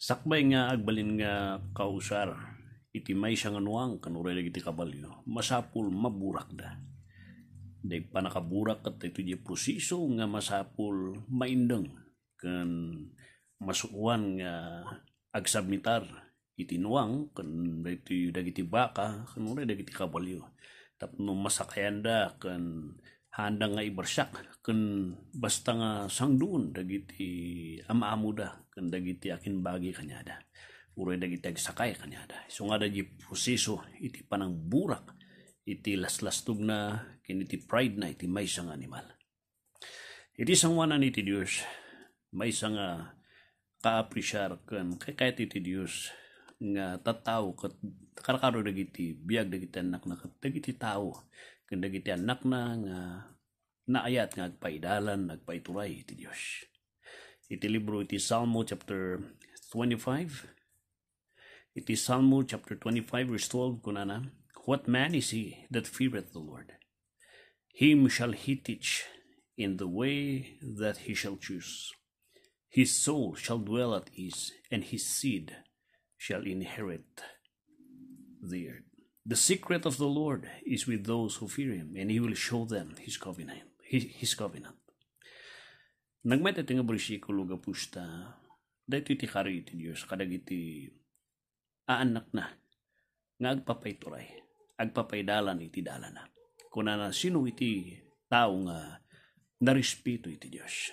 Sakbay nga agbalin nga kausar, iti may siyang anuang kanuray iti kabalyo, masapul maburak da. Day panakaburak at ito di proseso nga masapul maindang kan masukuan nga agsabmitar iti nuang kan iti dagiti baka kanuray dagiti kabalyo. Tapno masakayan da kan handa nga ibersyak kun basta nga sangdun dagiti amaamuda kun dagiti akin bagi kanyada uray dagiti agsakay kanyada so nga dagiti proseso iti panang burak iti laslastog na ken iti pride na iti maysa nga animal iti sangwanan iti Dios maysa nga kaapresyar ken kay kahit iti Dios nga tataw kat karakaro dagiti biag dagiti anak na dagiti tao kung dagiti anak na nga naayat nga agpaidalan, nagpaituray iti Dios. Iti libro iti Salmo chapter 25. Iti Salmo chapter 25 verse 12 kunana. What man is he that feareth the Lord? Him shall he teach in the way that he shall choose. His soul shall dwell at ease, and his seed shall inherit the earth. The secret of the Lord is with those who fear Him, and He will show them His covenant. His, his covenant. Nagmet ito nga bersikulo nga pusta, dahito iti karo iti Diyos, kadag iti aanak na, nga agpapayturay, agpapaydalan iti dala na. Kuna na sino iti tao nga narespeto iti Diyos.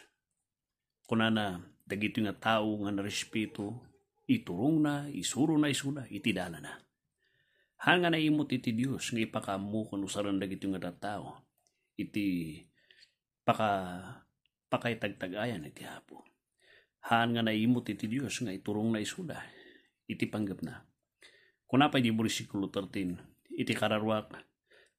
Kuna na dagito nga tao nga narespeto, iturong na, isuro na, isuna, iti dala na Hanga na imot iti Dios nga ipakamu kun usaran dagiti nga tao. Iti paka pakay tagtagayan iti hapo. Haan nga naimot iti Dios nga iturong na isuda. Iti panggap na. Kuna pa di versikulo 13. Iti kararwak.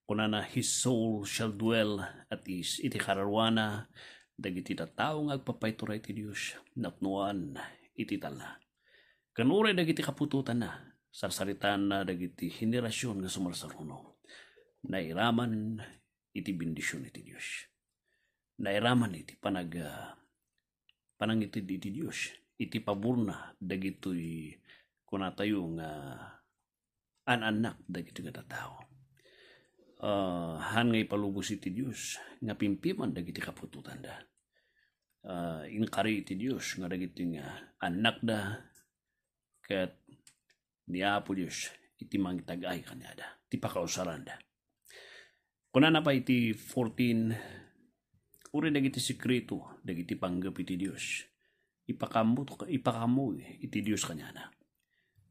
Kuna na his soul shall dwell at is. Iti kararwana. Dagiti tao nga agpapaytura iti Dios. Natnuan iti tala. Kanure dagiti kapututan na. Sarsaritan na dagiti henerasyon nga sumarsaruno. iraman iti bendisyon iti Dios. iraman iti panag uh, ah, panangitid iti Dios. Iti paburna dagitoy kunatayo nga uh, ananak dagiti nga tao. Uh, ah, han nga ipalubos iti Dios nga pimpiman dagiti kapututan da. Uh, inkari iti Dios nga dagiti nga anak da ket Neapolis iti mangtagay kanyada. ti pakausaranda. Kuna na pa iti 14, uri dagiti sikreto, dagiti panggap iti Dios. Ipakamot, ipakamoy iti Dios kanyana.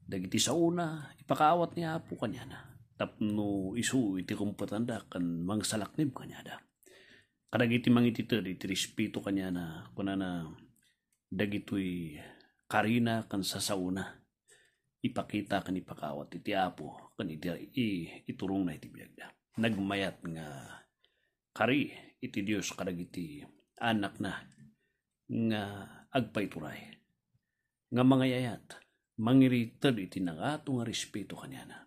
Dagiti sa una, ipakaawat ni Apo kanyana. Tapno isu iti kumpatanda kan mangsalaknib kanada. Kadagiti mangititer iti respeto kanana, kuna na dagitoy karina kan sasauna ipakita kani pakawat iti apo kani i, iturong na iti biyagda. Nagmayat nga kari iti Dios kadag iti anak na nga agpaituray. Nga mangayayat, mangirited iti nangato nga respeto kanya na.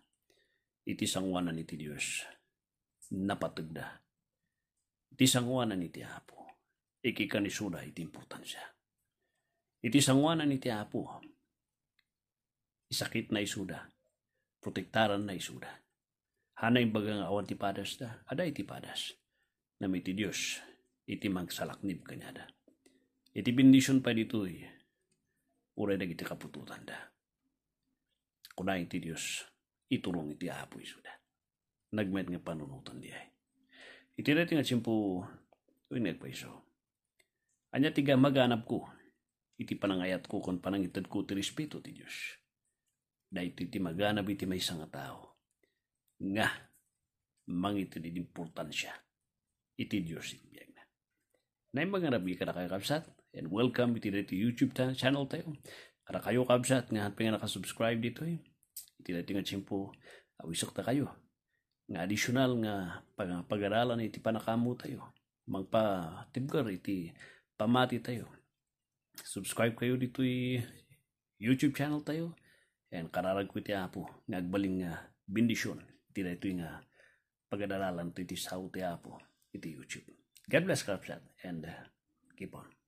Iti sangwanan iti Dios napatagda. Iti sangwanan iti apo. Ikikanisuna iti importansya. Iti sangwanan iti apo isakit na isuda, protektaran na isuda. Hanay baga awan ti padas da, ada iti padas. Nami ti Diyos, iti magsalaknib kanyada. Iti bendisyon pa ditoy, uray na iti kapututan da. Kunain ti Diyos, itulong iti apoy suda. Nagmet nga panunutan di ay. Iti reti nga simpo, uy nagpaiso. Anya tiga maganap ko, iti panangayat ko kon panangitad ko ti respeto ti Diyos Daiti ti maganab iti may nga tao. Nga, mangito din importansya. Iti Diyos iti biyag na. Na yung mga nabi ka na kayo kapsat, and welcome iti dito YouTube ta, channel tayo. Kada kayo kapsat, nga hapin nga nakasubscribe dito eh. Iti dito nga simpo, awisok ta kayo. Nga additional nga pag pag-aralan iti panakamu tayo. Magpatibgar iti pamati tayo. Subscribe kayo dito YouTube channel tayo. And kararag ko ah, ah, ti Apo, nagbaling agbaling nga bendisyon. Iti na ito yung uh, pagadalalan iti sa ti Apo, iti YouTube. God bless, Kapsat, and uh, keep on.